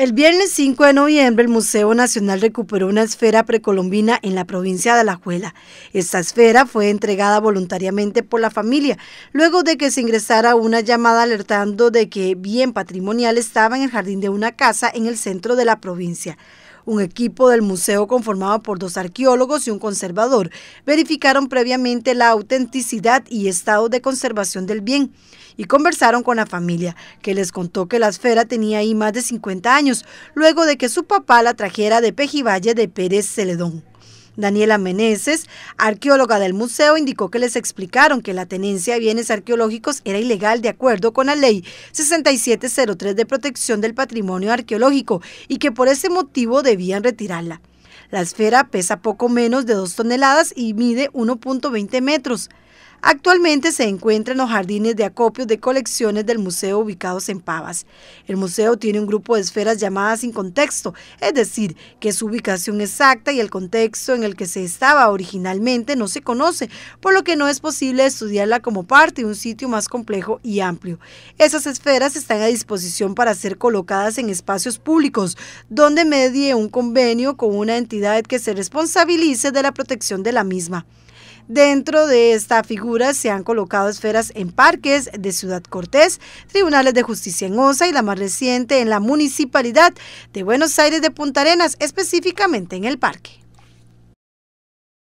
El viernes 5 de noviembre, el Museo Nacional recuperó una esfera precolombina en la provincia de Alajuela. Esta esfera fue entregada voluntariamente por la familia, luego de que se ingresara una llamada alertando de que bien patrimonial estaba en el jardín de una casa en el centro de la provincia. Un equipo del museo conformado por dos arqueólogos y un conservador verificaron previamente la autenticidad y estado de conservación del bien y conversaron con la familia, que les contó que la esfera tenía ahí más de 50 años, luego de que su papá la trajera de Pejivalle de Pérez Celedón. Daniela Meneses, arqueóloga del museo, indicó que les explicaron que la tenencia de bienes arqueológicos era ilegal de acuerdo con la ley 6703 de protección del patrimonio arqueológico y que por ese motivo debían retirarla. La esfera pesa poco menos de 2 toneladas y mide 1.20 metros. Actualmente se encuentra en los jardines de acopio de colecciones del museo ubicados en Pavas. El museo tiene un grupo de esferas llamadas sin contexto, es decir, que su ubicación exacta y el contexto en el que se estaba originalmente no se conoce, por lo que no es posible estudiarla como parte de un sitio más complejo y amplio. Esas esferas están a disposición para ser colocadas en espacios públicos, donde medie un convenio con una entidad que se responsabilice de la protección de la misma. Dentro de esta figura se han colocado esferas en parques de Ciudad Cortés, tribunales de justicia en Osa y la más reciente en la municipalidad de Buenos Aires de Punta Arenas, específicamente en el parque.